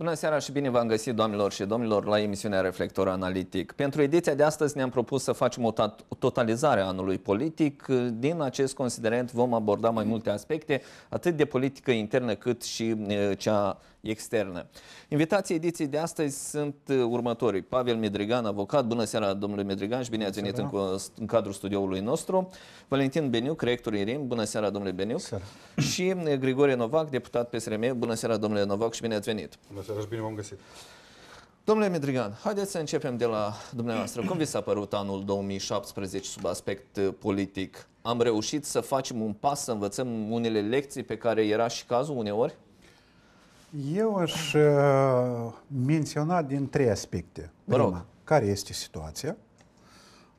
Bună seara și bine v-am găsit, doamnelor și domnilor, la emisiunea Reflector Analitic. Pentru ediția de astăzi ne-am propus să facem o totalizare a anului politic. Din acest considerent vom aborda mai multe aspecte, atât de politică internă cât și cea externă. Invitații ediției de astăzi sunt uh, următorii. Pavel Medrigan, avocat. Bună seara, domnule Medrigan, și bine ați venit în, în cadrul studioului nostru. Valentin Beniuc, rector IRIM. Bună seara, domnule Beniuc. Seara. Și uh, Grigore Novac, deputat PSRM. Bună seara, domnule Novac, și bine ați venit. Bună seara și bine v-am găsit. Domnule Medrigan, haideți să începem de la dumneavoastră. Cum vi s-a părut anul 2017 sub aspect uh, politic? Am reușit să facem un pas, să învățăm unele lecții pe care era și cazul uneori? Eu aș uh, menționa din trei aspecte. Prima, Vă care este situația?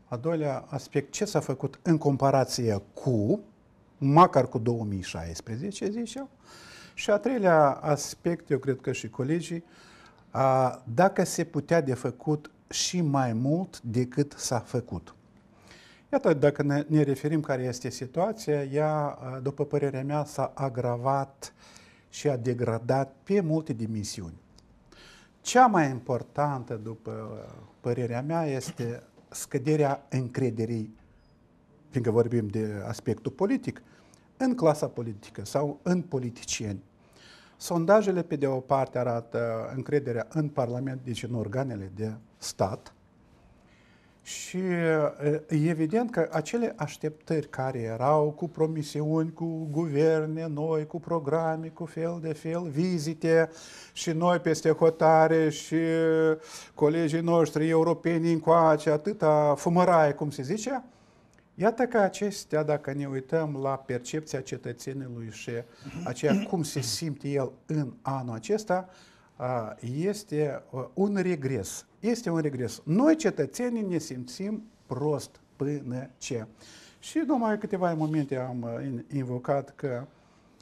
A doilea aspect, ce s-a făcut în comparație cu, măcar cu 2016, zicem. Și a treilea aspect, eu cred că și colegii, uh, dacă se putea de făcut și mai mult decât s-a făcut. Iată, dacă ne, ne referim care este situația, ea, după părerea mea, s-a agravat uh, și a degradat pe multe dimensiuni. Cea mai importantă, după părerea mea, este scăderea încrederii, fiindcă vorbim de aspectul politic, în clasa politică sau în politicieni. Sondajele, pe de o parte, arată încrederea în Parlament, deci în organele de stat, și evident că acele așteptări care erau cu promisiuni, cu guverne noi, cu programe, cu fel de fel, vizite și noi peste hotare și colegii noștri europeni încoace, atâta fumăraie, cum se zice, Iată că acestea, dacă ne uităm la percepția cetățenului și aceea cum se simte el în anul acesta, este un regres. Este un regres. Noi, cetățenii, ne simțim prost până ce. Și numai câteva momente am invocat că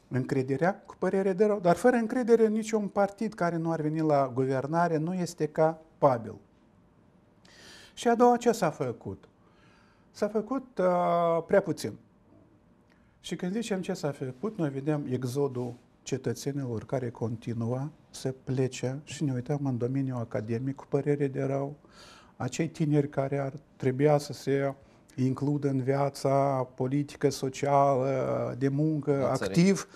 încrederea cu părere de rău, dar fără încredere niciun partid care nu ar veni la guvernare nu este capabil. Și a doua, ce s-a făcut? S-a făcut uh, prea puțin. Și când zicem ce s-a făcut, noi vedem exodul cetățenilor care continua să plece și ne uităm în domeniul academic cu părere de rău, acei tineri care ar trebui să se includă în viața politică, socială, de muncă, Înțeleg. activ,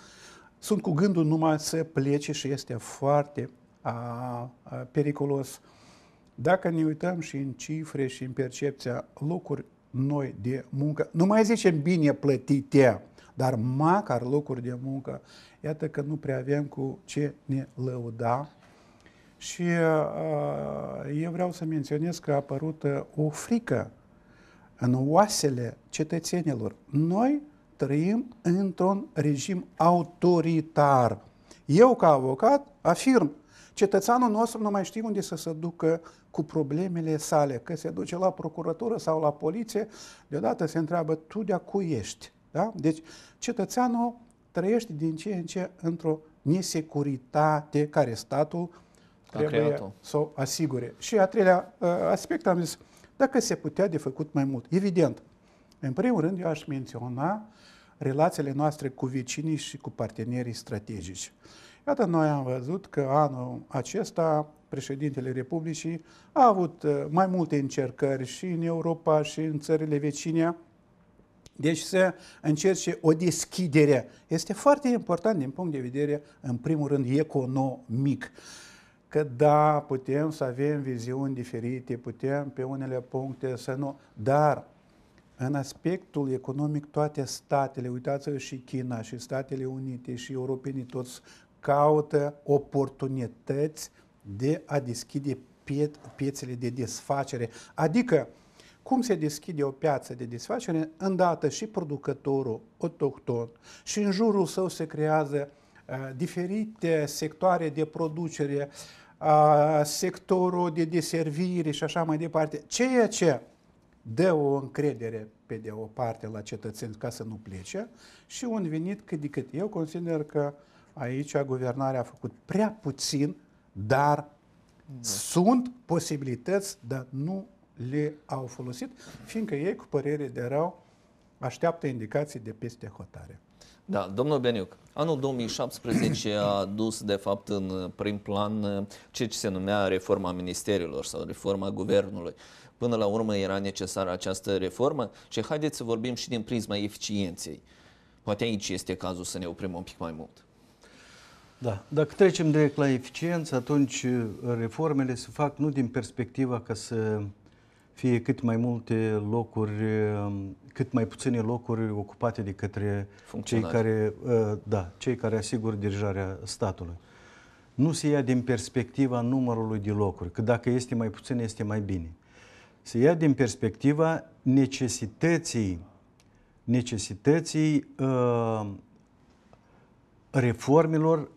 sunt cu gândul numai să plece și este foarte a, a, periculos. Dacă ne uităm și în cifre și în percepția locuri noi de muncă, nu mai zicem bine plătite, dar măcar locuri de muncă, iată că nu prea avem cu ce ne lăuda. Și uh, eu vreau să menționez că a apărut uh, o frică în oasele cetățenilor. Noi trăim într-un regim autoritar. Eu, ca avocat, afirm, cetățeanul nostru nu mai știe unde să se ducă cu problemele sale, că se duce la procuratură sau la poliție, deodată se întreabă, tu de-a cui ești? Da? Deci cetățeanul trăiește din ce în ce într-o nesecuritate care statul trebuie să o asigure. Și a treilea uh, aspect am zis, dacă se putea de făcut mai mult. Evident, în primul rând eu aș menționa relațiile noastre cu vecinii și cu partenerii strategici. Iată, noi am văzut că anul acesta președintele Republicii a avut uh, mai multe încercări și în Europa și în țările vecine deci să încerce o deschidere. Este foarte important din punct de vedere, în primul rând, economic. Că da, putem să avem viziuni diferite, putem pe unele puncte să nu, dar în aspectul economic toate statele, uitați-vă și China și Statele Unite și europenii toți caută oportunități de a deschide pie- piețele de desfacere. Adică cum se deschide o piață de desfacere, îndată și producătorul autohton și în jurul său se creează uh, diferite sectoare de producere, uh, sectorul de deservire și așa mai departe, ceea ce dă o încredere pe de o parte la cetățeni ca să nu plece și un venit cât de cât. Eu consider că aici guvernarea a făcut prea puțin, dar da. sunt posibilități, dar nu le au folosit, fiindcă ei, cu părere de rău, așteaptă indicații de peste hotare. Da, domnul Beniuc, anul 2017 a dus de fapt în prim plan ceea ce se numea reforma ministerilor sau reforma guvernului. Până la urmă era necesară această reformă și haideți să vorbim și din prisma eficienței. Poate aici este cazul să ne oprim un pic mai mult. Da, dacă trecem direct la eficiență, atunci reformele se fac nu din perspectiva ca să fie cât mai multe locuri, um, cât mai puține locuri ocupate de către cei care, uh, da, cei care asigură dirijarea statului. Nu se ia din perspectiva numărului de locuri, că dacă este mai puțin, este mai bine. Se ia din perspectiva necesității, necesității uh, reformelor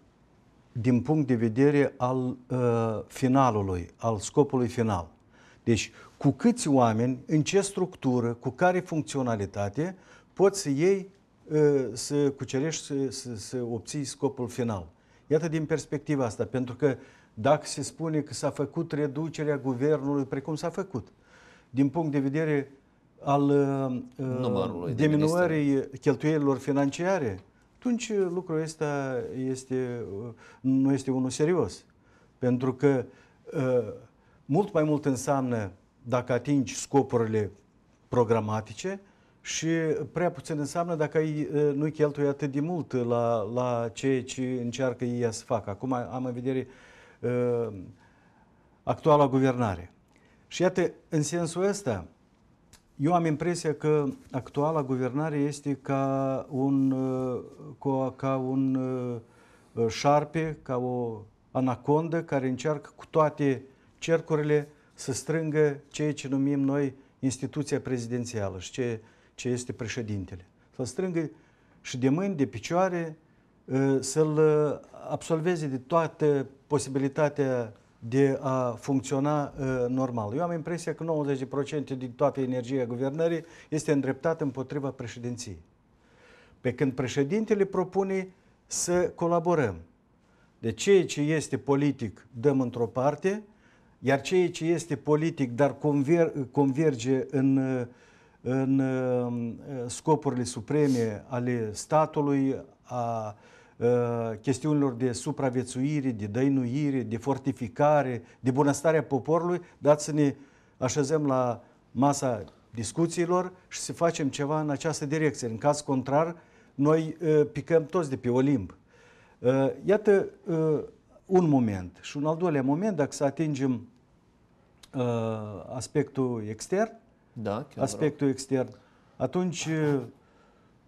din punct de vedere al uh, finalului, al scopului final. Deci, cu câți oameni, în ce structură, cu care funcționalitate poți să iei, ă, să cucerești, să, să, să obții scopul final. Iată din perspectiva asta, pentru că dacă se spune că s-a făcut reducerea guvernului, precum s-a făcut, din punct de vedere al ă, ă, Numărului diminuării cheltuielilor financiare, atunci lucrul ăsta este, nu este unul serios. Pentru că mult mai mult înseamnă dacă atingi scopurile programatice și prea puțin înseamnă dacă ai, nu cheltui atât de mult la, la ceea ce încearcă ei să facă. Acum am în vedere uh, actuala guvernare. Și iată, în sensul ăsta, eu am impresia că actuala guvernare este ca un, ca, ca un șarpe, ca o anacondă care încearcă cu toate cercurile să strângă ceea ce numim noi instituția prezidențială și ce, ce este președintele. să strângă și de mâini, de picioare, ă, să-l absolveze de toată posibilitatea de a funcționa ă, normal. Eu am impresia că 90% din toată energia guvernării este îndreptată împotriva președinției. Pe când președintele propune să colaborăm. De ceea ce este politic dăm într-o parte, iar ceea ce este politic, dar conver, converge în, în um, scopurile supreme ale statului, a, a uh, chestiunilor de supraviețuire, de dăinuire, de fortificare, de bunăstarea poporului, dați să ne așezăm la masa discuțiilor și să facem ceva în această direcție. În caz contrar, noi uh, picăm toți de pe Olimp. Uh, iată un moment. Și un al doilea moment, dacă să atingem Uh, aspectul extern, da, chiar aspectul vreau. extern, atunci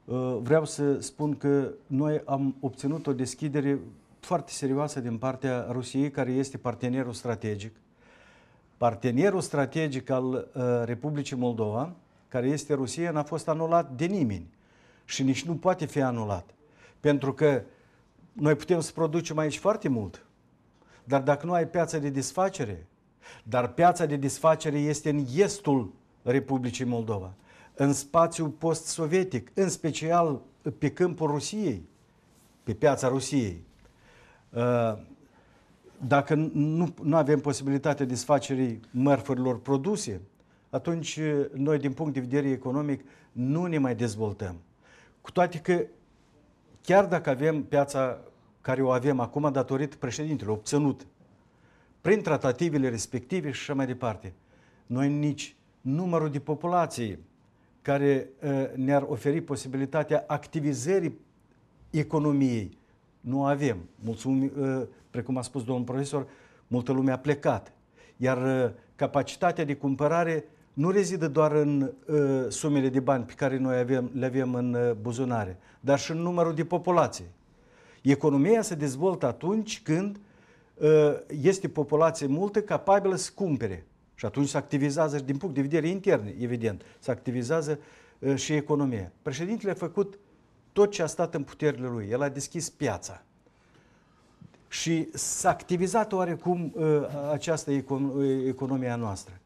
uh, vreau să spun că noi am obținut o deschidere foarte serioasă din partea Rusiei, care este partenerul strategic. Partenerul strategic al uh, Republicii Moldova, care este Rusia, n-a fost anulat de nimeni și nici nu poate fi anulat. Pentru că noi putem să producem aici foarte mult, dar dacă nu ai piață de desfacere, dar piața de disfacere este în estul Republicii Moldova, în spațiul post-sovietic, în special pe câmpul Rusiei, pe piața Rusiei. Uh, dacă nu, nu avem posibilitatea disfacerii mărfurilor produse, atunci uh, noi, din punct de vedere economic, nu ne mai dezvoltăm. Cu toate că, chiar dacă avem piața care o avem acum, datorită președintelui obținut prin tratativele respective și așa mai departe. Noi nici numărul de populație care ă, ne-ar oferi posibilitatea activizării economiei nu avem. Mulțumim, ă, precum a spus domnul profesor, multă lume a plecat. Iar ă, capacitatea de cumpărare nu rezidă doar în sumele de bani pe care noi avem, le avem în buzunare, dar și în numărul de populație. Economia se dezvoltă atunci când Ă, este populație multă capabilă să cumpere. Și atunci se activizează, din punct de vedere intern, evident, se activizează ă, și economia. Președintele a făcut tot ce a stat în puterile lui. El a deschis piața. Și s-a activizat oarecum ă, această economie economia noastră.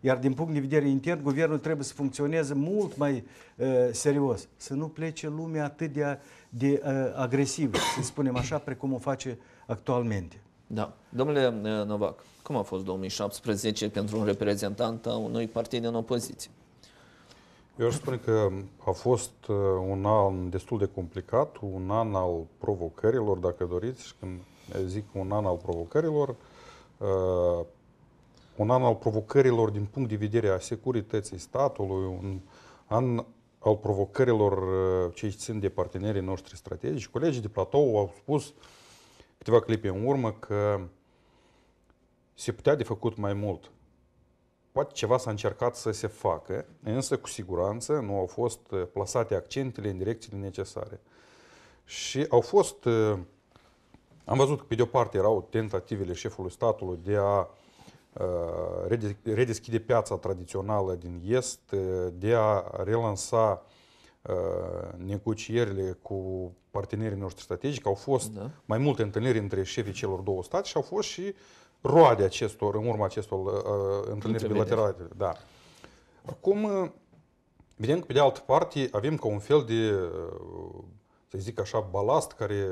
Iar din punct de vedere intern, guvernul trebuie să funcționeze mult mai uh, serios. Să nu plece lumea atât de, de uh, agresiv, să spunem așa, precum o face actualmente. Da. Domnule eh, Novac, cum a fost 2017 pentru un reprezentant a unui partid în opoziție? Eu aș spune că a fost eh, un an destul de complicat, un an al provocărilor, dacă doriți, și când zic un an al provocărilor, uh, un an al provocărilor din punct de vedere a securității statului, un an al provocărilor cei ce țin de partenerii noștri strategici. Colegii de platou au spus uh, câteva clipe în urmă că se putea de făcut mai mult. Poate ceva s-a încercat să se facă, însă cu siguranță nu au fost uh, plasate accentele în direcțiile necesare. Și au fost, uh, am văzut că pe de o parte erau tentativele șefului statului de a uh, redeschide piața tradițională din Est, de a relansa negocierile cu partenerii noștri strategici, au fost da. mai multe întâlniri între șefii celor două state și au fost și roade acestor, în urma acestor uh, întâlniri bilaterale. Da. Acum, vedem că, pe de altă parte, avem ca un fel de, să zic așa, balast care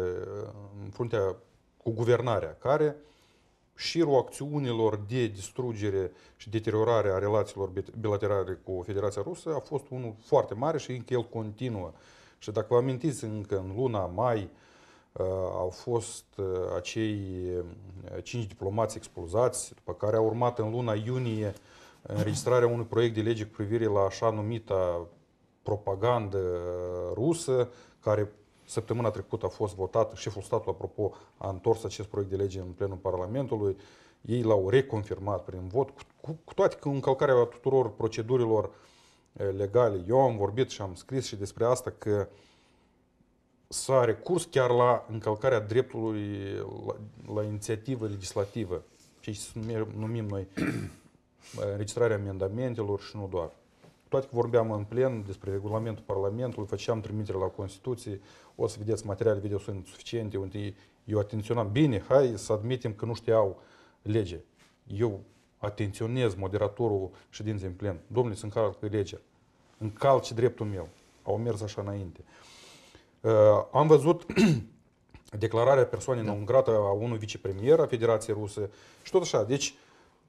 în fruntea cu guvernarea, care uh, șirul acțiunilor de distrugere și deteriorare a relațiilor bilaterale cu Federația Rusă a fost unul foarte mare și încă el continuă. Și dacă vă amintiți, încă în luna mai uh, au fost uh, acei uh, cinci diplomați expulzați, după care a urmat în luna iunie înregistrarea unui proiect de lege cu privire la așa numita propagandă rusă, care Săptămâna trecută a fost votat, șeful statului, apropo, a întors acest proiect de lege în plenul Parlamentului. Ei l-au reconfirmat prin vot, cu, cu toate că încălcarea tuturor procedurilor legale. Eu am vorbit și am scris și despre asta că s-a recurs chiar la încălcarea dreptului la, la inițiativă legislativă, ce numim noi înregistrarea amendamentelor și nu doar toate că vorbeam în plen despre regulamentul Parlamentului, făceam trimitere la Constituție, o să vedeți materiale video sunt suficiente, unde eu atenționam, bine, hai să admitem că nu știau lege. Eu atenționez moderatorul ședinței în plen. Domnule, se încalcă legea. Încalce dreptul meu. Au mers așa înainte. Uh, am văzut declararea persoanei da. non grată a unui vicepremier a Federației Rusă și tot așa. Deci,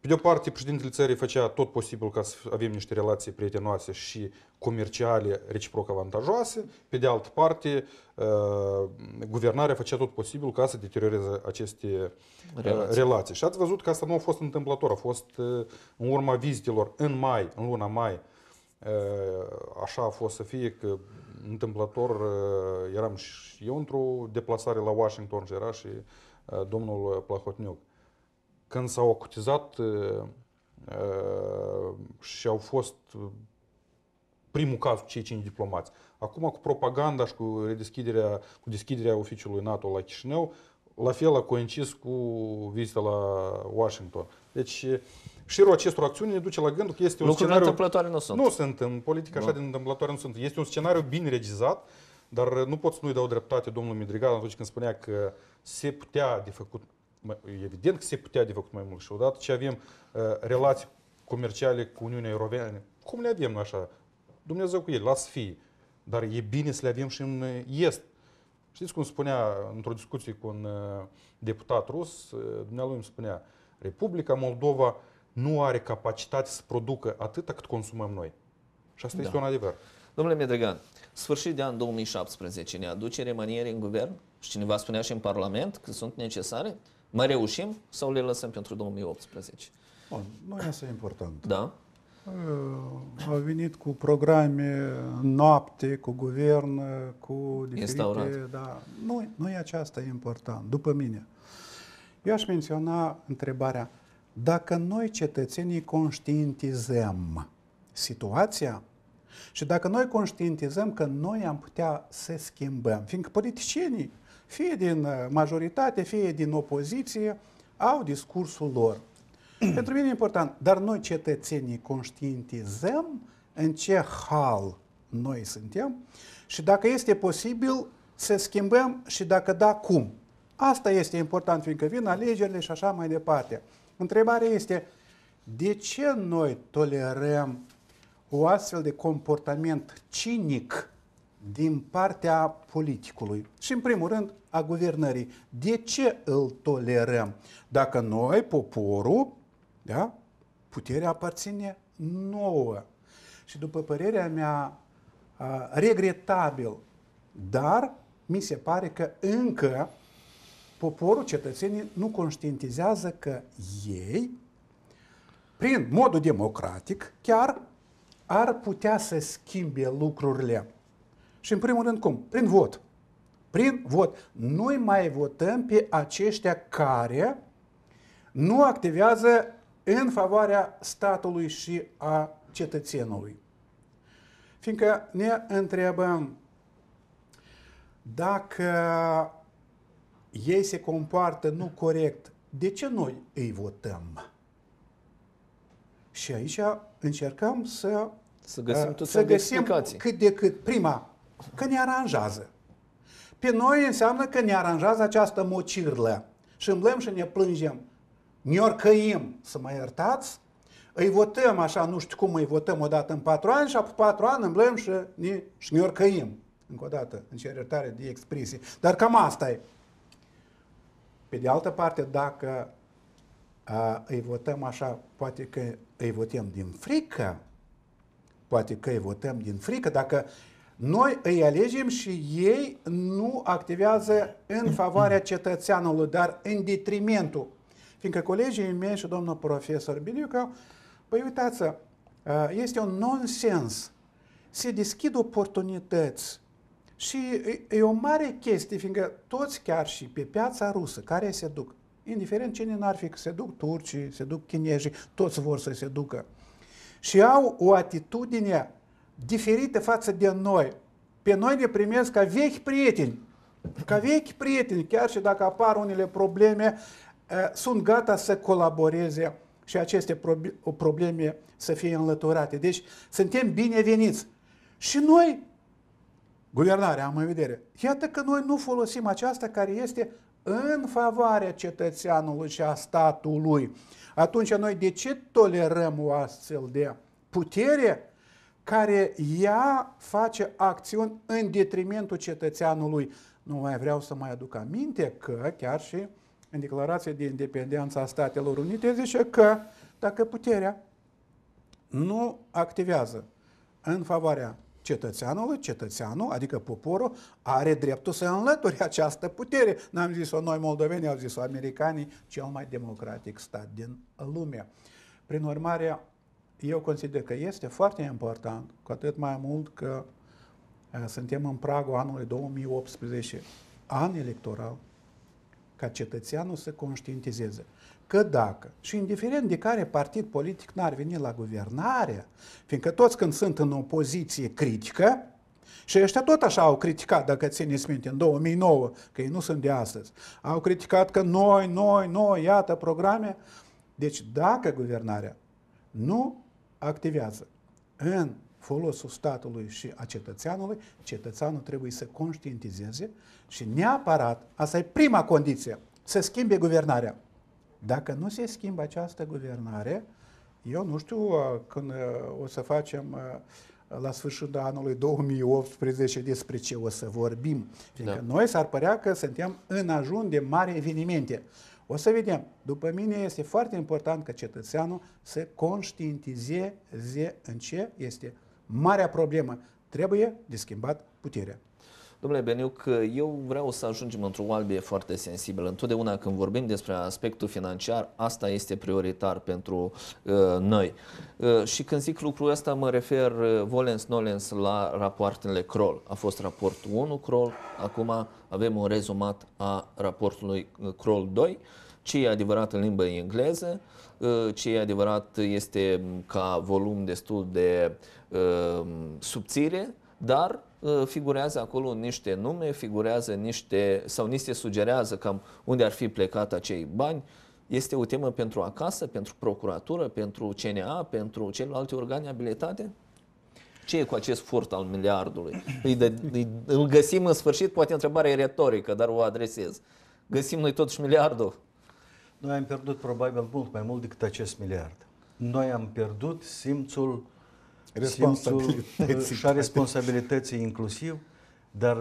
pe de o parte, președintele țării făcea tot posibil ca să avem niște relații prietenoase și comerciale reciproc avantajoase. Pe de altă parte, uh, guvernarea făcea tot posibil ca să deterioreze aceste uh, relații. relații. Și ați văzut că asta nu a fost întâmplător. A fost uh, în urma vizitelor în mai, în luna mai, așa a fost să fie că întâmplător eram și eu într-o deplasare la Washington și era și domnul Plahotniuc când s-au acutizat și au fost primul caz cei cinci diplomați. Acum cu propaganda și cu redeschiderea, cu deschiderea oficiului NATO la Chișinău, la fel a coincis cu vizita la Washington. Deci șirul acestor acțiuni ne duce la gândul că este un Lucruri scenariu... întâmplătoare nu sunt. Nu sunt, în politică așa da. de întâmplătoare nu sunt. Este un scenariu bine regizat, dar nu pot să nu-i dau dreptate domnului Midrigal atunci când spunea că se putea de făcut evident că se putea de făcut mai mult și odată ce avem uh, relații comerciale cu Uniunea Europeană, cum le avem așa? Dumnezeu cu ei, lasă fie. Dar e bine să le avem și în Est. Știți cum spunea într-o discuție cu un uh, deputat rus, uh, dumnealui îmi spunea, Republica Moldova nu are capacitate să producă atât cât consumăm noi. Și asta da. este un adevăr. Domnule Medregan, sfârșit de an 2017 ne aduce remaniere în guvern și cineva spunea și în Parlament că sunt necesare? Mă reușim sau le lăsăm pentru 2018? Bun, nu este important. Da. Uh, au venit cu programe noapte, cu guvern, cu diferite... Da. Nu, nu e aceasta important, după mine. Eu aș menționa întrebarea, dacă noi cetățenii conștientizăm situația și dacă noi conștientizăm că noi am putea să schimbăm, fiindcă politicienii fie din uh, majoritate, fie din opoziție, au discursul lor. Pentru mine e important, dar noi cetățenii conștientizăm în ce hal noi suntem și dacă este posibil să schimbăm și dacă da, cum. Asta este important, fiindcă vin alegerile și așa mai departe. Întrebarea este, de ce noi tolerăm o astfel de comportament cinic din partea politicului și, în primul rând, a guvernării. De ce îl tolerăm? Dacă noi, poporul, da, puterea aparține nouă. Și, după părerea mea, regretabil, dar mi se pare că încă poporul, cetățenii nu conștientizează că ei, prin modul democratic chiar, ar putea să schimbe lucrurile. Și în primul rând cum? Prin vot. Prin vot. Noi mai votăm pe aceștia care nu activează în favoarea statului și a cetățenului. Fiindcă ne întrebăm dacă ei se comportă nu corect, de ce noi îi votăm? Și aici încercăm să, să găsim, uh, să găsim cât de cât prima că ne aranjează. Pe noi înseamnă că ne aranjează această mocirlă. Și îmblăm și ne plângem. Ne orcăim să mă iertați, îi votăm așa, nu știu cum îi votăm odată în patru ani și apoi patru ani îmblăm și ne șniorcăim. Încă o dată, în iertare de expresie. Dar cam asta e. Pe de altă parte, dacă a, îi votăm așa, poate că îi votăm din frică, poate că îi votăm din frică, dacă noi îi alegem și ei nu activează în favoarea cetățeanului, dar în detrimentul. Fiindcă colegii mei și domnul profesor Biliucă, păi uitați, uh, este un nonsens. Se deschid oportunități. Și e o mare chestie, fiindcă toți chiar și pe piața rusă, care se duc, indiferent cine n-ar fi, se duc turcii, se duc chinezii, toți vor să se ducă. Și au o atitudine diferite față de noi. Pe noi ne primesc ca vechi prieteni. Ca vechi prieteni, chiar și dacă apar unele probleme, eh, sunt gata să colaboreze și aceste probleme să fie înlăturate. Deci suntem bineveniți. Și noi, guvernarea, am în vedere, iată că noi nu folosim aceasta care este în favoarea cetățeanului și a statului. Atunci noi de ce tolerăm o astfel de putere care ea face acțiuni în detrimentul cetățeanului. Nu mai vreau să mai aduc aminte că chiar și în declarația de independență a Statelor Unite zice că dacă puterea nu activează în favoarea cetățeanului, cetățeanul, adică poporul, are dreptul să înlături această putere. N-am zis-o noi moldoveni, au zis-o americanii, cel mai democratic stat din lume. Prin urmare, eu consider că este foarte important, cu atât mai mult că uh, suntem în pragul anului 2018, an electoral, ca cetățeanul să conștientizeze că dacă, și indiferent de care partid politic n-ar veni la guvernare, fiindcă toți când sunt în opoziție critică, și ăștia tot așa au criticat, dacă țineți minte, în 2009, că ei nu sunt de astăzi, au criticat că noi, noi, noi, iată programe. Deci dacă guvernarea nu activează în folosul statului și a cetățeanului, cetățeanul trebuie să conștientizeze și neapărat, asta e prima condiție, să schimbe guvernarea. Dacă nu se schimbă această guvernare, eu nu știu uh, când uh, o să facem uh, la sfârșitul anului 2018 despre ce o să vorbim. da. noi s-ar părea că suntem în ajun de mari evenimente. O să vedem. După mine este foarte important ca cetățeanul să conștientizeze în ce este marea problemă. Trebuie de schimbat puterea. Domnule Beniuc, eu vreau să ajungem într-o albie foarte sensibilă. Întotdeauna când vorbim despre aspectul financiar, asta este prioritar pentru uh, noi. Uh, și când zic lucrul ăsta, mă refer uh, volens nolens la rapoartele Kroll. A fost raportul 1 Kroll, acum avem un rezumat a raportului uh, Kroll 2 ce e adevărat în limba engleză, uh, ce e adevărat este ca volum destul de uh, subțire, dar uh, figurează acolo niște nume, figurează niște, sau niște sugerează cam unde ar fi plecat acei bani. Este o temă pentru acasă, pentru procuratură, pentru CNA, pentru celelalte organe abilitate? Ce e cu acest furt al miliardului? Îi de, îi, îl găsim în sfârșit, poate întrebarea e retorică, dar o adresez. Găsim noi totuși miliardul? Noi am pierdut probabil mult mai mult decât acest miliard. Noi am pierdut simțul uh, responsabilității. și a responsabilității inclusiv, dar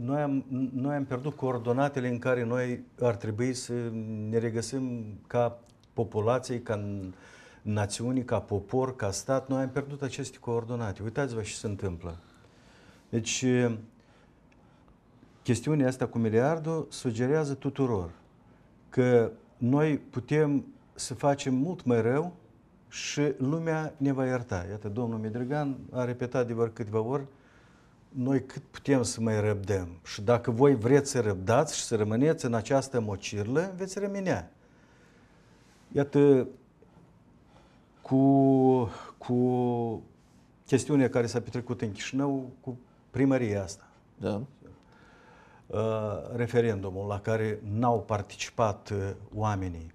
noi am, noi am pierdut coordonatele în care noi ar trebui să ne regăsim ca populație, ca națiuni, ca popor, ca stat. Noi am pierdut aceste coordonate. Uitați-vă ce se întâmplă. Deci, chestiunea asta cu miliardul sugerează tuturor că noi putem să facem mult mai rău și lumea ne va ierta. Iată, domnul Medrigan a repetat de vor câteva ori, noi cât putem să mai răbdăm și dacă voi vreți să răbdați și să rămâneți în această mocirlă, veți rămânea. Iată, cu, cu chestiunea care s-a petrecut în Chișinău, cu primăria asta. Da. Uh, referendumul la care n-au participat uh, oamenii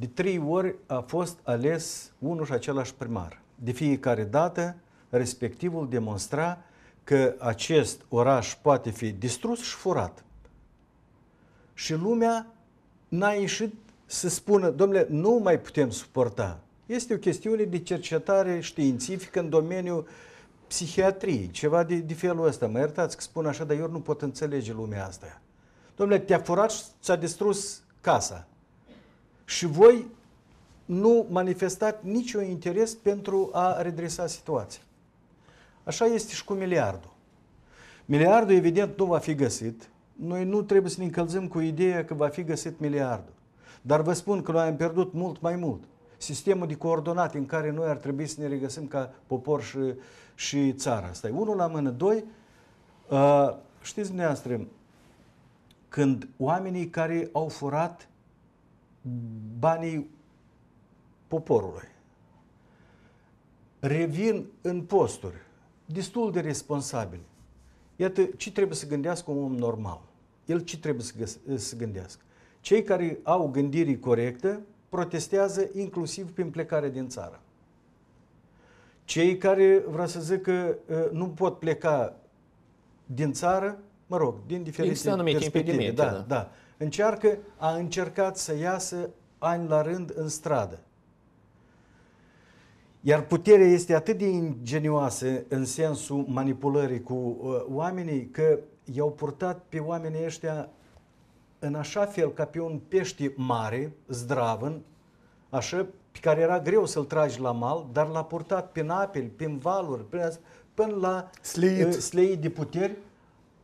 de trei ori a fost ales unul și același primar. De fiecare dată, respectivul demonstra că acest oraș poate fi distrus și furat. Și lumea n-a ieșit să spună, domnule, nu mai putem suporta. Este o chestiune de cercetare științifică în domeniul psihiatriei, ceva de, de felul ăsta. Mă iertați că spun așa, dar eu nu pot înțelege lumea asta. Domnule, te-a furat și ți-a distrus casa și voi nu manifestat niciun interes pentru a redresa situația. Așa este și cu miliardul. Miliardul, evident, nu va fi găsit. Noi nu trebuie să ne încălzim cu ideea că va fi găsit miliardul. Dar vă spun că noi am pierdut mult mai mult. Sistemul de coordonate în care noi ar trebui să ne regăsim ca popor și, și țară. Asta e unul la mână. Doi, uh, știți dumneavoastră, când oamenii care au furat banii poporului. Revin în posturi, destul de responsabil. Iată ce trebuie să gândească un om normal. El ce trebuie să, să gândească? Cei care au gândirii corectă protestează inclusiv prin plecare din țară. Cei care, vreau să zic că ă, nu pot pleca din țară, mă rog, din diferite anumite perspective. Da, da. da încearcă, a încercat să iasă ani la rând în stradă. Iar puterea este atât de ingenioasă în sensul manipulării cu uh, oamenii că i-au purtat pe oamenii ăștia în așa fel ca pe un pește mare, zdravân, așa, pe care era greu să-l tragi la mal, dar l-a purtat prin apel, prin valuri, prin, până la sleit. Uh, sleit de puteri,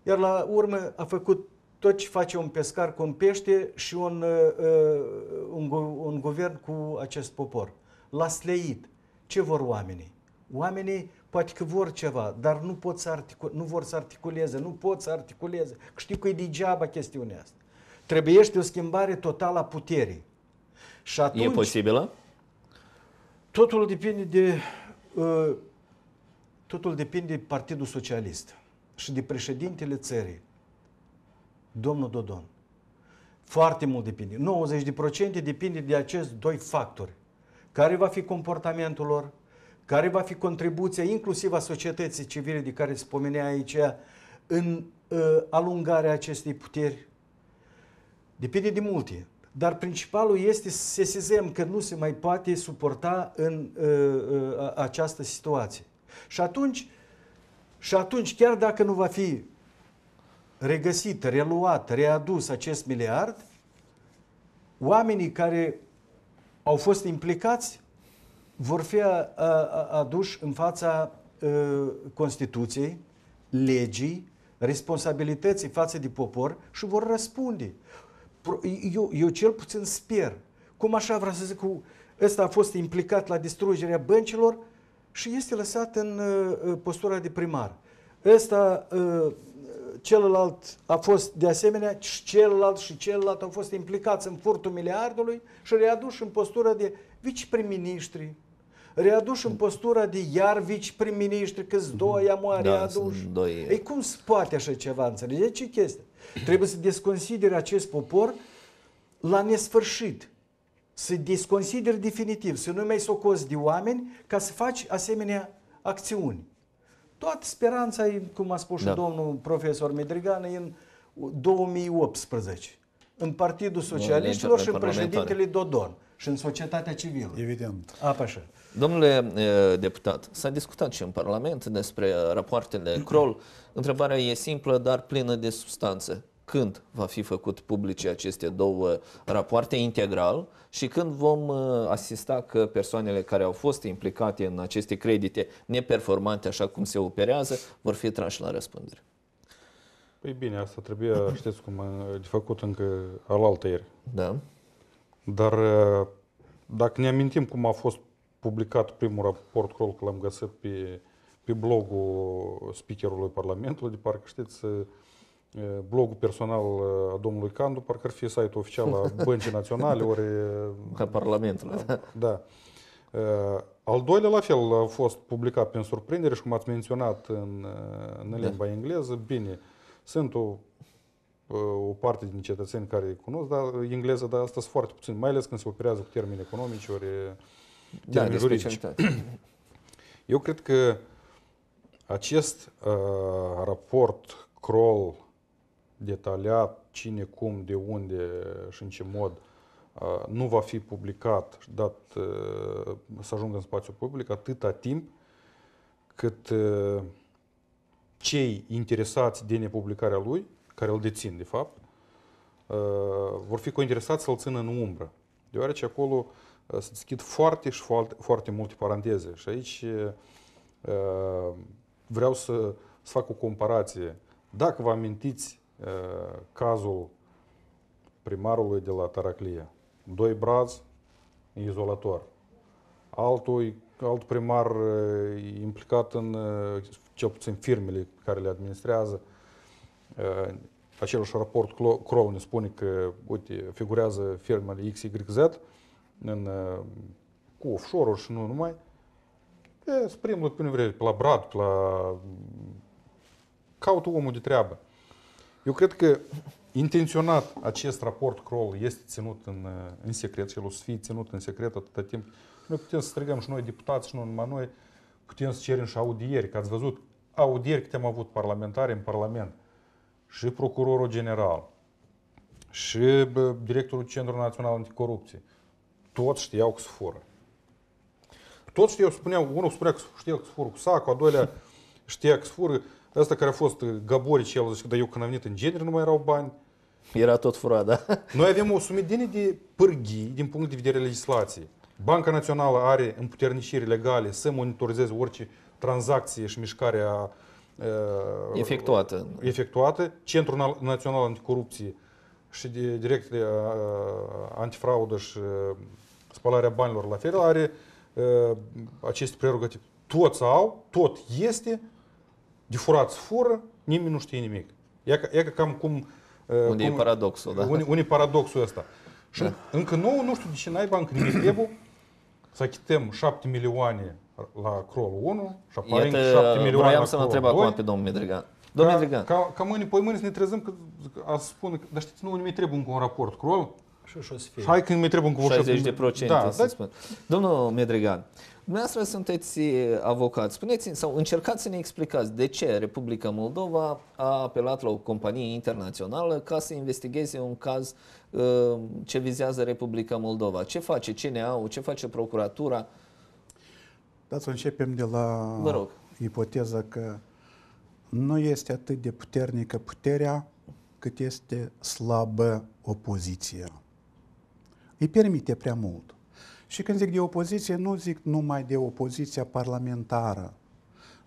iar la urmă a făcut tot ce face un pescar cu un pește și un, uh, uh, un, un guvern cu acest popor. L-a sleit. Ce vor oamenii? Oamenii poate că vor ceva, dar nu, pot să articul, nu vor să articuleze, nu pot să articuleze, că știu că e degeaba chestiunea asta. Trebuiește o schimbare totală a puterii. Și atunci, e posibilă? Totul depinde de uh, totul depinde de Partidul Socialist și de președintele țării domnul Dodon. Foarte mult depinde. 90% depinde de acest doi factori. Care va fi comportamentul lor, care va fi contribuția inclusiv a societății civile de care spomenea aici în uh, alungarea acestei puteri. Depinde de multe. Dar principalul este să sesizăm că nu se mai poate suporta în uh, uh, această situație. Și atunci, și atunci, chiar dacă nu va fi regăsit, reluat, readus acest miliard, oamenii care au fost implicați vor fi uh, uh, aduși în fața uh, Constituției, legii, responsabilității față de popor și vor răspunde. Eu, eu cel puțin sper. Cum așa vreau să zic cu ăsta a fost implicat la distrugerea băncilor și este lăsat în postura de primar. Ăsta celălalt a fost de asemenea și celălalt și celălalt au fost implicați în furtul miliardului și readuși în postura de viceprim-ministri, readuși în postura de iar viceprim-ministri, câți mhm. doi am da, readuși. Doi. Ei, cum se poate așa ceva, înțelegeți ce chestie? Trebuie să desconsideri acest popor la nesfârșit. Să desconsideri definitiv, să nu mai socoți de oameni ca să faci asemenea acțiuni. Toată speranța e, cum a spus da. și domnul profesor Medrigan, e în 2018. În Partidul Socialiștilor și în președintele Dodon și în societatea civilă. Evident. Apa așa. Domnule deputat, s-a discutat și în Parlament despre rapoartele Crol. Întrebarea e simplă, dar plină de substanță când va fi făcut publice aceste două rapoarte integral și când vom uh, asista că persoanele care au fost implicate în aceste credite neperformante așa cum se operează vor fi trași la răspundere. Păi bine, asta trebuie, știți cum, uh, de făcut încă alaltă ieri. Da. Dar uh, dacă ne amintim cum a fost publicat primul raport, cred că l-am găsit pe, pe blogul speakerului Parlamentului, de parcă știți, blogul personal a domnului Candu, parcă ar fi site-ul oficial al Băncii Naționale, ori... A Parlamentului. Da. da. Al doilea, la fel, a fost publicat prin surprindere și cum ați menționat în, în limba da. engleză. Bine, sunt o, o parte din cetățeni care cunosc dar engleză, dar asta sunt foarte puțin, mai ales când se operează cu termeni economici ori termeni da, juridici. Eu cred că acest uh, raport Kroll detaliat cine, cum, de unde și în ce mod nu va fi publicat și dat să ajungă în spațiu public atâta timp cât cei interesați de nepublicarea lui, care îl dețin de fapt, vor fi cointeresați să-l țină în umbră. Deoarece acolo se deschid foarte și foarte, foarte multe paranteze. Și aici vreau să, să fac o comparație. Dacă vă amintiți cazul primarului de la Taraclie. Doi brați izolator. Altul, alt primar implicat în, cel puțin, firmele care le administrează. Același raport Crow ne spune că, uite, figurează firmele XYZ în, cu offshore și nu numai. Sprim, pe la brad, la... Caută omul de treabă. Eu cred că intenționat acest raport Kroll este ținut în, uh, în secret și el o să fie ținut în secret atâta timp. Noi putem să strigăm și noi deputați și nu numai noi, putem să cerem și audieri, că ați văzut audieri câte am avut parlamentari în Parlament și procurorul general și directorul Centrului Național Anticorupție. Toți știau că se fură. Toți știau, spuneau, unul spunea că știa că se fură cu sacul, a doilea știa că se fură. Asta care a fost gabori și el zice că eu când am venit în generi nu mai erau bani. Era tot furat, da? Noi avem o sumedenie de pârghii din punct de vedere legislației. Banca Națională are împuterniciri legale să monitorizeze orice tranzacție și mișcare a efectuată. efectuată. Centrul Național Anticorupție și de directele antifraudă și Spalarea banilor la fel are aceste prerogative. Toți au, tot este, de se fură, nimeni nu știe nimic. E ca, e ca cam cum... Uh, unde cum, e paradoxul, da? Unde, unde e paradoxul ăsta. Și da. încă nouă, nu știu de ce naiba, încă ne trebuie să achităm 7 milioane la Crol 1 și apare încă 7 milioane la să mă întreb acum pe domnul Medrigan. Domnul Medrigan. Ca, ca mâine, poi mâine să ne trezăm că a spune că, dar știți, nu, nu mi trebuie încă un raport Crol, și și o să fie. Hai când mi trebuie un cuvânt. 60 de procente, da, să da. spun. Domnul Medregan, dumneavoastră sunteți eh, avocat. Spuneți sau încercați să ne explicați de ce Republica Moldova a apelat la o companie internațională ca să investigheze un caz uh, ce vizează Republica Moldova. Ce face CNA-ul, ce face procuratura? Da, să începem de la Vă rog. ipoteza că nu este atât de puternică puterea cât este slabă opoziția îi permite prea mult. Și când zic de opoziție, nu zic numai de opoziția parlamentară.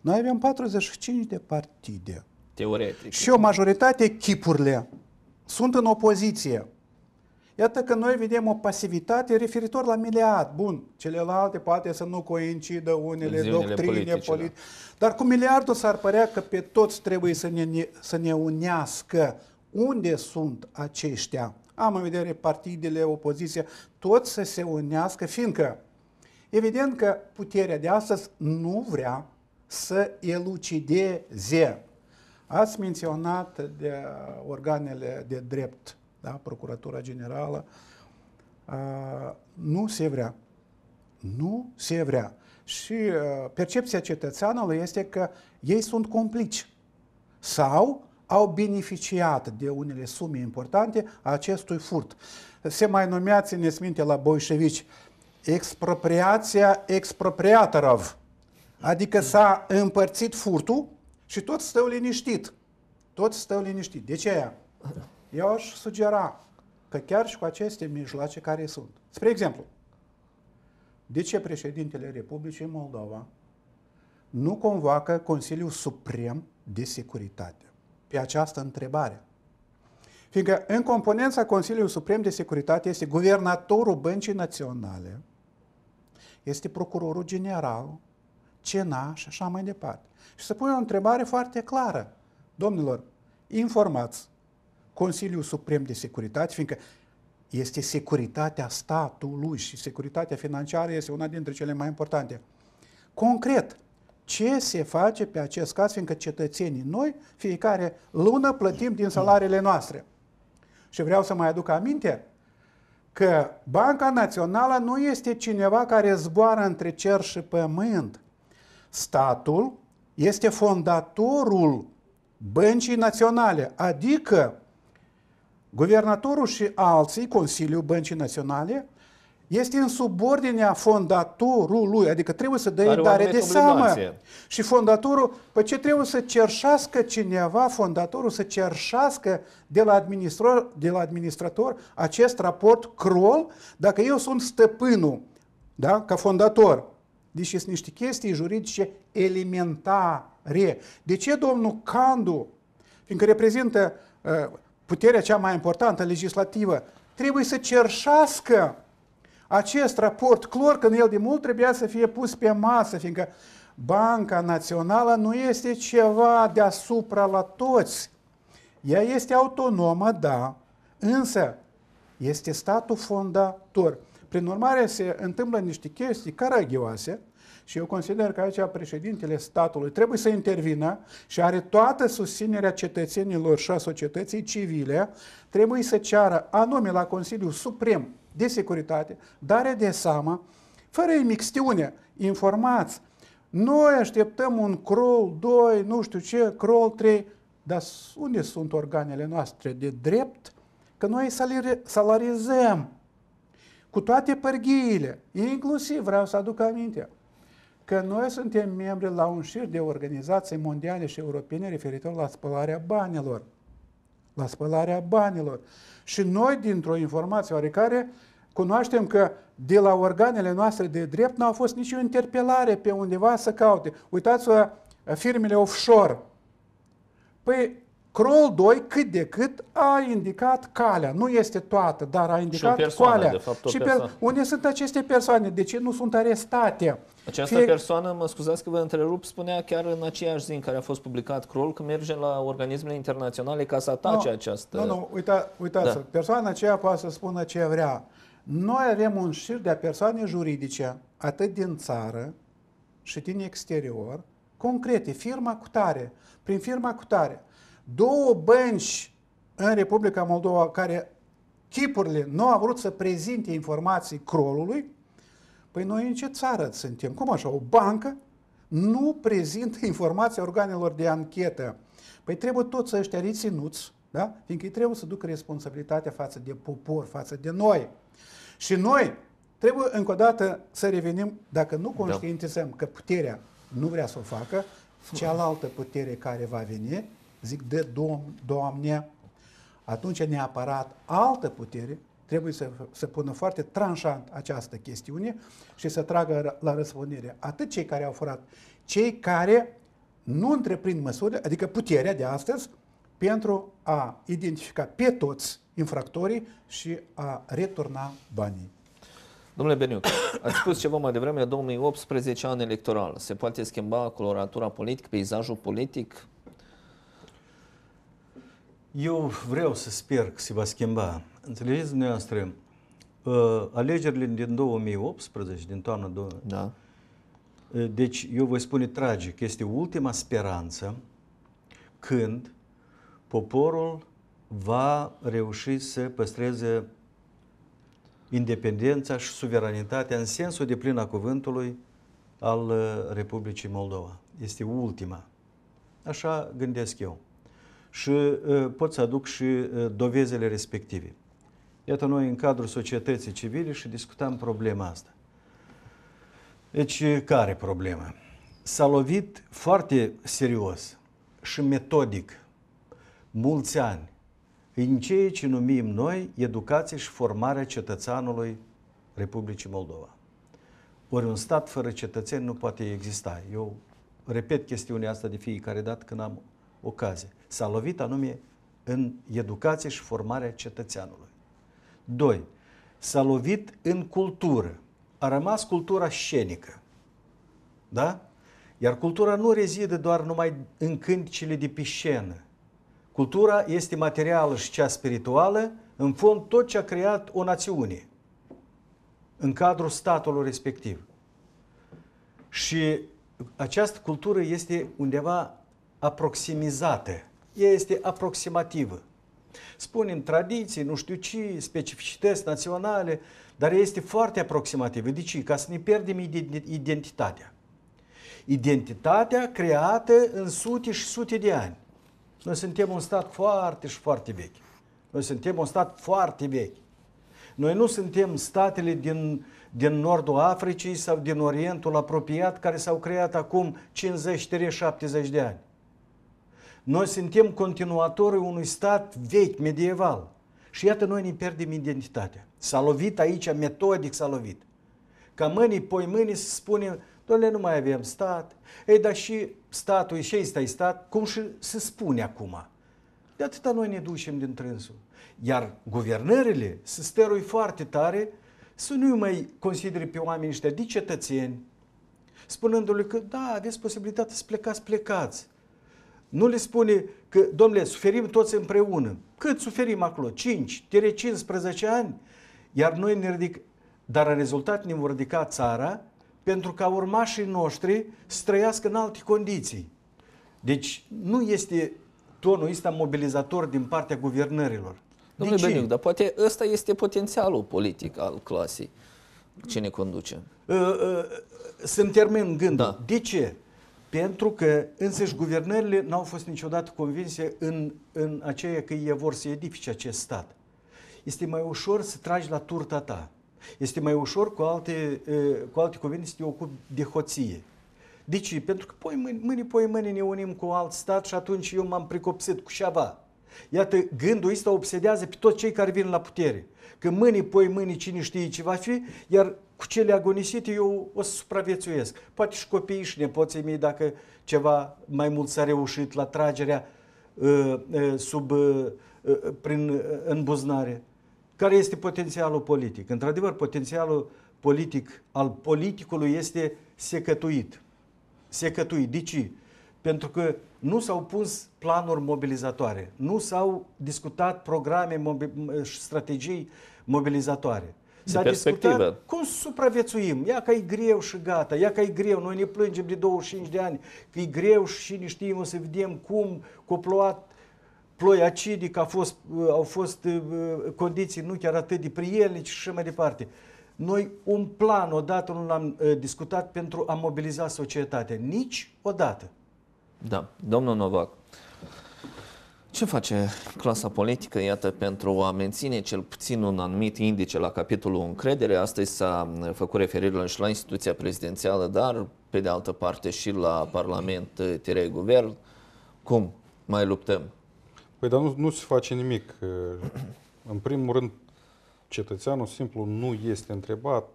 Noi avem 45 de partide. Teoretic. Și o majoritate chipurile sunt în opoziție. Iată că noi vedem o pasivitate referitor la miliard. Bun, celelalte poate să nu coincidă unele doctrine politice. Dar cu miliardul s-ar părea că pe toți trebuie să ne, să ne unească. Unde sunt aceștia? am în vedere partidele, opoziția, tot să se unească, fiindcă evident că puterea de astăzi nu vrea să elucideze. Ați menționat de uh, organele de drept, da? Procuratura Generală, a, uh, nu se vrea. Nu se vrea. Și a, uh, percepția cetățeanului este că ei sunt complici. Sau au beneficiat de unele sume importante a acestui furt. Se mai numea, țineți minte, la bolșevici, expropriația expropriatorov. Adică da. s-a împărțit furtul și tot stău liniștit. tot stău liniștit. De ce aia? Eu aș sugera că chiar și cu aceste mijloace care sunt. Spre exemplu, de ce președintele Republicii Moldova nu convoacă Consiliul Suprem de Securitate? pe această întrebare. Fiindcă în componența Consiliului Suprem de Securitate este guvernatorul Băncii Naționale, este procurorul general, CENA și așa mai departe. Și se pune o întrebare foarte clară. Domnilor, informați Consiliul Suprem de Securitate, fiindcă este securitatea statului și securitatea financiară este una dintre cele mai importante. Concret, ce se face pe acest caz, fiindcă cetățenii noi, fiecare lună plătim din salariile noastre. Și vreau să mai aduc aminte că Banca Națională nu este cineva care zboară între cer și pământ. Statul este fondatorul Băncii Naționale, adică guvernatorul și alții, Consiliul Băncii Naționale, este în subordinea fondatorului, adică trebuie să dai dare de seamă. Și fondatorul, pe păi ce trebuie să cerșească cineva, fondatorul să cerșească de la, administrator, de la administrator acest raport crol, dacă eu sunt stăpânul, da, ca fondator. Deci sunt niște chestii juridice elementare. De ce domnul Candu, fiindcă reprezintă uh, puterea cea mai importantă, legislativă, trebuie să cerșească acest raport clar, când el de mult trebuia să fie pus pe masă, fiindcă Banca Națională nu este ceva deasupra la toți. Ea este autonomă, da, însă este statul fondator. Prin urmare, se întâmplă niște chestii caragioase și eu consider că aici președintele statului trebuie să intervină și are toată susținerea cetățenilor și a societății civile, trebuie să ceară anume la Consiliul Suprem de securitate, dare de seama, fără mixtiune, informați, noi așteptăm un crawl 2, nu știu ce, crawl 3, dar unde sunt organele noastre de drept? Că noi salarizăm cu toate pârghiile, inclusiv vreau să aduc aminte, că noi suntem membri la un șir de organizații mondiale și europene referitor la spălarea banilor. La spălarea banilor. Și noi, dintr-o informație oarecare, cunoaștem că de la organele noastre de drept n-au fost nicio interpelare pe undeva să caute. Uitați-vă uh, firmele offshore. Păi Crol 2 cât de cât a indicat calea. Nu este toată, dar a indicat și persoană, calea. De fapt, o și persoană. Unde sunt aceste persoane? De ce nu sunt arestate? Această Fie... persoană, mă scuzați că vă întrerup, spunea chiar în aceeași zi în care a fost publicat Crol că merge la organismele internaționale ca să atace no, această... Nu, nu, uita, uitați da. persoana aceea poate să spună ce vrea. Noi avem un șir de persoane juridice, atât din țară și din exterior, concrete, firma cu tare, prin firma cu tare. Două bănci în Republica Moldova care chipurile nu au vrut să prezinte informații crolului, păi noi în ce țară suntem? Cum așa? O bancă nu prezintă informații organelor de anchetă. Păi trebuie toți ăștia reținuți, da? fiindcă ei trebuie să ducă responsabilitatea față de popor, față de noi. Și noi trebuie încă o dată să revenim, dacă nu da. conștientizăm da. că puterea nu vrea să o facă, cealaltă putere care va veni, zic de Dom, Doamne, atunci neapărat altă putere trebuie să, să pună foarte tranșant această chestiune și să tragă la răspundere atât cei care au furat, cei care nu întreprind măsuri, adică puterea de astăzi, pentru a identifica pe toți infractorii și a returna banii. Domnule Beniuc, ați spus ceva mai devreme, 2018 an electoral. Se poate schimba coloratura politică, peisajul politic? Eu vreau să sper că se va schimba. Înțelegeți dumneavoastră, ă, alegerile din 2018, din toamna da. Ă, deci eu voi spune tragic, este ultima speranță când poporul va reuși să păstreze independența și suveranitatea în sensul de plin a cuvântului al uh, Republicii Moldova. Este ultima. Așa gândesc eu. Și uh, pot să aduc și uh, dovezele respective. Iată, noi în cadrul societății civile și discutam problema asta. Deci, care problema? S-a lovit foarte serios și metodic mulți ani în ceea ce numim noi educație și formarea cetățeanului Republicii Moldova. Ori un stat fără cetățeni nu poate exista. Eu repet chestiunea asta de fiecare dată când am ocazie. S-a lovit anume în educație și formarea cetățeanului. 2. S-a lovit în cultură. A rămas cultura scenică. Da? Iar cultura nu rezidă doar numai în cântecile de pe scenă, Cultura este materială și cea spirituală, în fond tot ce a creat o națiune în cadrul statului respectiv. Și această cultură este undeva aproximizată, ea este aproximativă. Spunem tradiții, nu știu ce, specificități naționale, dar ea este foarte aproximativă. De ce? Ca să ne pierdem identitatea. Identitatea creată în sute și sute de ani. Noi suntem un stat foarte și foarte vechi. Noi suntem un stat foarte vechi. Noi nu suntem statele din, din nordul Africii sau din Orientul apropiat care s-au creat acum 50-70 de ani. Noi suntem continuatorii unui stat vechi, medieval. Și iată, noi ne pierdem identitatea. S-a lovit aici, metodic s-a lovit. Ca mâinii, poi mâinii, se spune, Doamne, nu mai avem stat. Ei, dar și statul, și ăsta stat, cum și se spune acum. De atâta noi ne ducem din trânsul. Iar guvernările se stărui foarte tare să nu mai consideri pe oamenii ăștia de cetățeni, spunându-le că da, aveți posibilitatea să plecați, plecați. Nu le spune că, domnule, suferim toți împreună. Cât suferim acolo? 5, tere 15 ani? Iar noi ne ridic, dar în rezultat ne vor ridica țara pentru ca urmașii noștri să trăiască în alte condiții. Deci nu este tonul ăsta mobilizator din partea guvernărilor. Domnule deci- Beniuc, dar poate ăsta este potențialul politic al clasei. Cine conduce? Ă, ă, să-mi termin gândul. Da. De ce? Pentru că însăși guvernările n-au fost niciodată convinse în, în aceea că ei vor să edifice acest stat. Este mai ușor să tragi la turta ta. Este mai ușor, cu alte, cu alte cuvinte, să te ocupi de hoție. De ce? Pentru că poi mâine, mâine, poi mâine ne unim cu alt stat și atunci eu m-am pricopsit cu ceva. Iată, gândul ăsta obsedează pe toți cei care vin la putere. Că mâine, poi mâine, cine știe ce va fi, iar cu cele agonisite eu o să supraviețuiesc. Poate și copiii și nepoții mei dacă ceva mai mult s-a reușit la tragerea sub, prin, uh, buznare. Care este potențialul politic? Într-adevăr, potențialul politic al politicului este secătuit. Secătuit. De ce? Pentru că nu s-au pus planuri mobilizatoare, nu s-au discutat programe și strategii mobilizatoare. S-a discutat cum supraviețuim. Ia că e greu și gata, ia că e greu. Noi ne plângem de 25 de ani că e greu și ne știm, o să vedem cum cu uh, ploi acidic, a fost, uh, au fost uh, condiții nu chiar atât de prielnici și mai departe. Noi un plan odată nu l-am uh, discutat pentru a mobiliza societatea, nici odată. Da, domnul Novac, ce face clasa politică, iată, pentru a menține cel puțin un anumit indice la capitolul încredere? Astăzi s-a făcut referire și la instituția prezidențială, dar pe de altă parte și la Parlament, Tirei guvern. Cum mai luptăm? Păi, dar nu, nu se face nimic. În primul rând, cetățeanul simplu nu este întrebat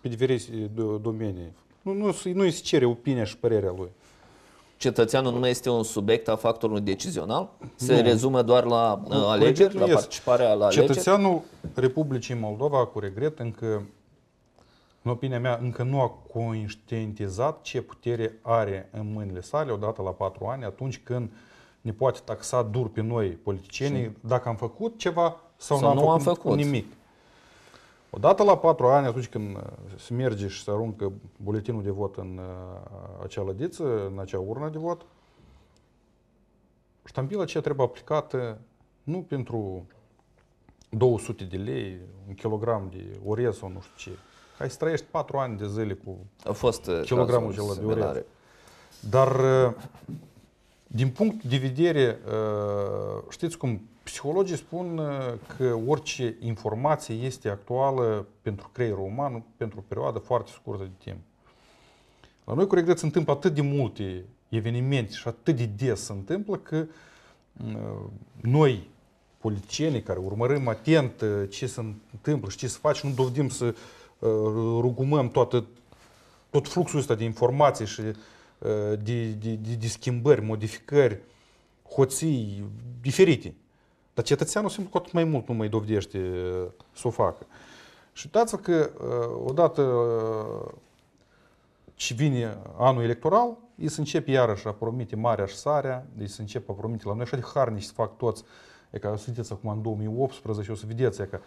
pe diferite domenii. Nu, nu, nu îi se cere opinia și părerea lui. Cetățeanul nu mai este un subiect a factorului decizional? Se nu. rezumă doar la nu, uh, alegeri, la participarea la alegeri? Cetățeanul Republicii Moldova, cu regret, încă, în opinia mea, încă nu a conștientizat ce putere are în mâinile sale odată la patru ani, atunci când uh, ne poate taxa dur pe noi politicienii și... dacă am făcut ceva sau, sau nu am făcut, nimic. Odată la patru ani, atunci când uh, se merge și se aruncă buletinul de vot în uh, acea lădiță, în acea urnă de vot, ștampila aceea trebuie aplicată nu pentru 200 de lei, un kilogram de orez sau nu știu ce. Hai să trăiești patru ani de zile cu A fost uh, kilogramul acela de orez. Dar din punct de vedere, uh, știți cum, psihologii spun uh, că orice informație este actuală pentru creierul uman pentru o perioadă foarte scurtă de timp. La noi, corect, se întâmplă atât de multe evenimente și atât de des se întâmplă că uh, noi, politicienii care urmărim atent ce se întâmplă și ce se face, nu dovedim să rugumăm toată, tot fluxul ăsta de informații și de, de, de, de schimbări, modificări, hoții diferite. Dar cetățeanul simplu cu atât mai mult nu mai dovedește să o facă. Și uitați-vă că odată ce vine anul electoral, ei se începe iarăși a promite marea și sarea, ei se începe a promite la noi așa de harnici să fac toți E ca să vedeți acum în 2018, o să vedeți, e că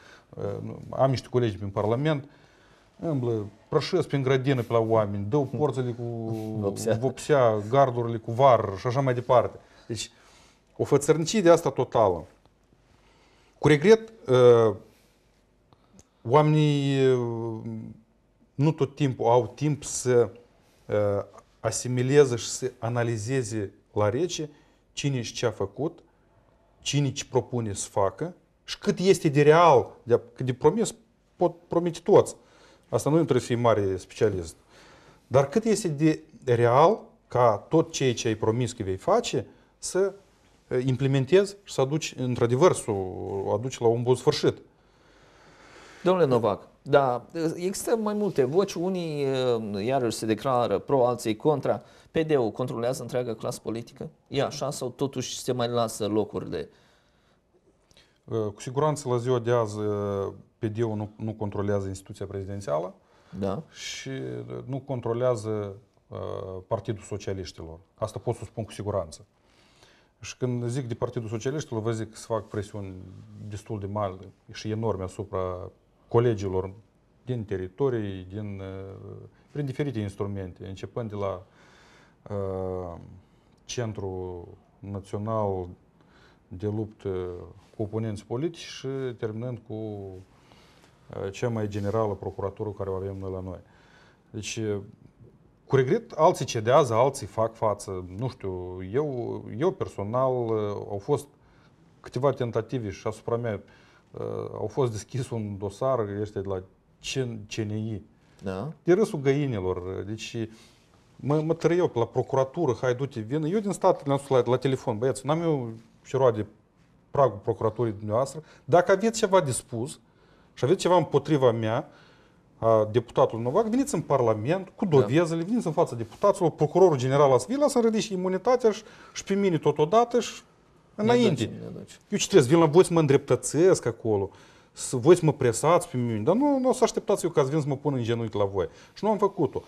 am niște colegi din Parlament, îmblă, prășesc prin grădină pe la oameni, dă porțele cu vopsea. vopsea, gardurile cu var și așa mai departe. Deci, o fățărnicie de asta totală. Cu regret, oamenii nu tot timpul au timp să asimileze și să analizeze la rece cine și ce a făcut, cine ce propune să facă și cât este de real, de, cât de promis pot promite toți. Asta nu trebuie să fii mare specialist. Dar cât este de real ca tot ceea ce ai promis că vei face să implementezi și să aduci, într-adevăr, să o aduci la un bun sfârșit. Domnule Novac, da, există mai multe voci, unii iarăși se declară pro, alții contra. PD-ul controlează întreaga clasă politică? E așa sau totuși se mai lasă locuri de... Cu siguranță la ziua de azi PD-ul nu, nu controlează instituția prezidențială da. și uh, nu controlează uh, Partidul Socialiștilor. Asta pot să spun cu siguranță. Și când zic de Partidul Socialiștilor, vă zic că se fac presiuni destul de mari și enorme asupra colegilor din teritorii, din, uh, prin diferite instrumente, începând de la uh, Centrul Național de luptă cu oponenți politici și terminând cu cea mai generală procuratură care o avem noi la noi. Deci, э, cu regret, alții cedează, alții fac față. Nu știu, eu, eu personal eh, au fost câteva tentative și asupra mea eh, au fost deschis un dosar este de la CNI. Da. De râsul găinilor. Eh, deci, mă, mă trăiau pe la procuratură, hai du-te, vină. Eu din stat le-am spus la, la telefon, băieți, n-am eu și roade pragul procuraturii dumneavoastră. Dacă aveți ceva de spus, și aveți ceva împotriva mea, a deputatului Novac, veniți în Parlament cu da. dovezele, da. veniți în fața deputaților, procurorul general Asvila să ridice imunitatea și, și pe mine totodată și înainte. Ne duci, ne duci. Eu citesc, vin la voi să mă îndreptățesc acolo, să voi să mă presați pe mine, dar nu, nu o să așteptați eu ca să vin să mă pun în genunchi la voi. Și nu am făcut-o.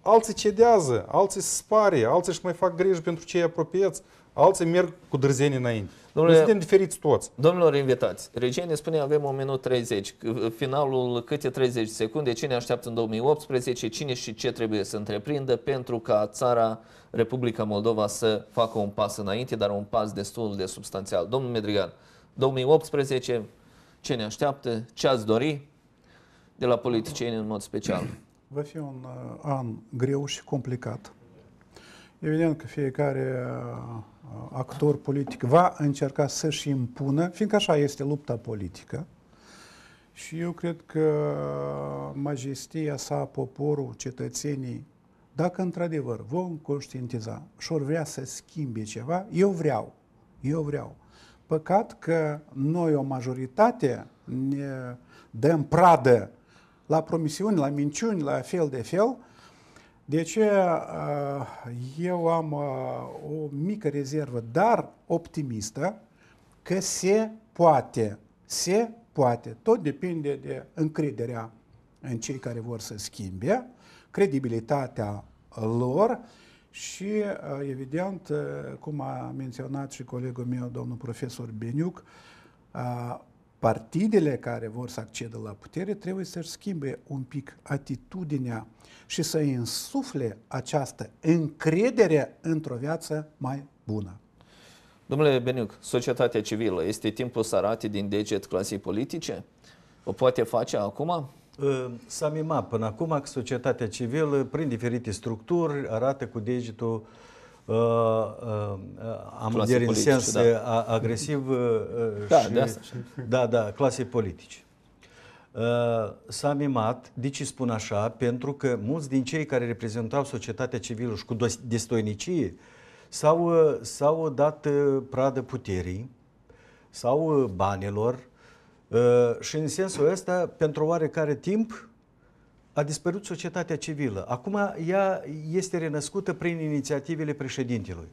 Alții cedează, alții se spare, alții își mai fac griji pentru cei apropiați, alții merg cu dârzeni înainte. Domnule, suntem diferiți toți. Domnilor invitați, regia ne spune avem un minut 30, finalul câte 30 secunde, cine așteaptă în 2018, cine și ce trebuie să întreprindă pentru ca țara Republica Moldova să facă un pas înainte, dar un pas destul de substanțial. Domnul Medrigan, 2018, ce ne așteaptă, ce ați dori de la politicieni în mod special? Va fi un uh, an greu și complicat. Evident că fiecare uh, Uh, actor politic va încerca să-și impună, fiindcă așa este lupta politică, și eu cred că majestia sa, poporul, cetățenii, dacă într-adevăr vom conștientiza și ori vrea să schimbe ceva, eu vreau, eu vreau. Păcat că noi, o majoritate, ne dăm pradă la promisiuni, la minciuni, la fel de fel, de ce eu am o mică rezervă, dar optimistă, că se poate, se poate. Tot depinde de încrederea în cei care vor să schimbe, credibilitatea lor și, evident, cum a menționat și colegul meu, domnul profesor Beniuc, partidele care vor să accedă la putere trebuie să-și schimbe un pic atitudinea și să însufle această încredere într-o viață mai bună. Domnule Beniuc, societatea civilă, este timpul să arate din deget clasei politice? O poate face acum? Ă, S-a mimat până acum că societatea civilă, prin diferite structuri, arată cu degetul uh, uh, uh, amăgiri în sens da. agresiv uh, uh, da, și, de asta. da, da, clase politice. Uh, s-a mimat, de ce spun așa, pentru că mulți din cei care reprezentau societatea civilă și cu destoinicie s-au, uh, s-au dat uh, pradă puterii sau banilor uh, și în sensul ăsta, pentru oarecare timp, a dispărut societatea civilă. Acum ea este renăscută prin inițiativele președintelui.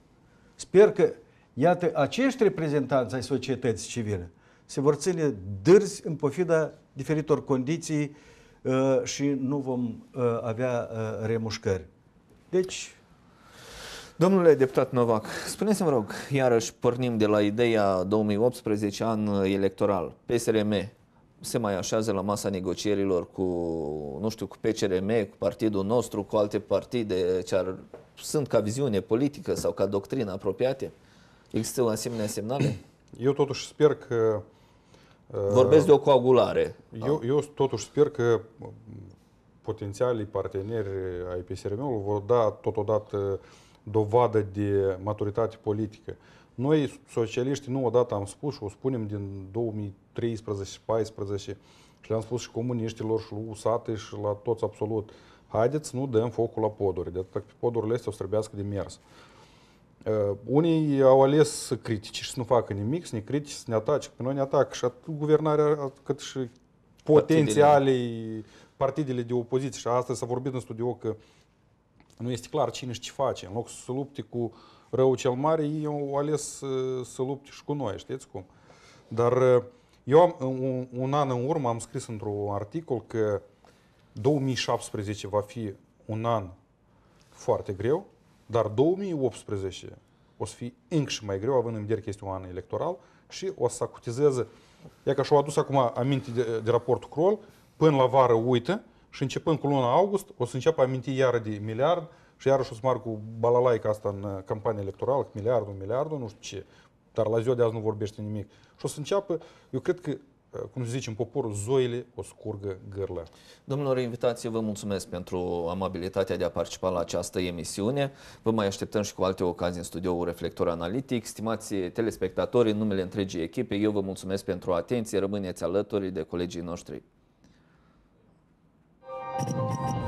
Sper că, iată, acești reprezentanți ai societății civile se vor ține dârzi în pofida diferitor condiții uh, și nu vom uh, avea uh, remușcări. Deci, Domnule deputat Novac, spuneți-mi rog, iarăși pornim de la ideea 2018, an electoral, PSRM se mai așează la masa negocierilor cu, nu știu, cu PCRM, cu partidul nostru, cu alte partide ce ar, sunt ca viziune politică sau ca doctrină apropiate? Există o asemenea semnale? Eu totuși sper că... Uh, Vorbesc de o coagulare. Eu, eu totuși sper că uh, potențialii parteneri ai PSRM-ului vor da totodată dovadă de maturitate politică. Noi, socialiștii, nu odată am spus și o spunem din 2000 13 14 și le-am spus și comuniștilor și lui Usate și la toți absolut, haideți nu dăm focul la poduri, de atât pe podurile astea o să trebuiască de mers. Uh, unii au ales să critici și să nu facă nimic, să ne critici, să ne atace, pe noi ne atacă și atât guvernarea cât și potențialii partidele de opoziție. Și astăzi s-a vorbit în studio că nu este clar cine și ce face. În loc să se lupte cu răul cel mare, ei au ales să, uh, să lupte și cu noi, știți cum? Dar uh, eu am, un, un an în urmă am scris într-un articol că 2017 va fi un an foarte greu, dar 2018 o să fie încă și mai greu, având în vedere că este un an electoral și o să acutizeze. E că și-au adus acum aminte de, de raportul Kroll, până la vară uită și începând cu luna august o să înceapă aminti iară de miliard și iarăși o să cu balalaica asta în campanie electorală, miliardul, miliardul, nu știu ce dar la ziua de azi nu vorbește nimic. Și o să înceapă, eu cred că cum în popor zoile o scurgă gârlă. Domnilor invitații, vă mulțumesc pentru amabilitatea de a participa la această emisiune. Vă mai așteptăm și cu alte ocazii în studioul Reflector Analitic. Stimați telespectatori, în numele întregii echipe, eu vă mulțumesc pentru atenție. Rămâneți alături de colegii noștri. Thank you.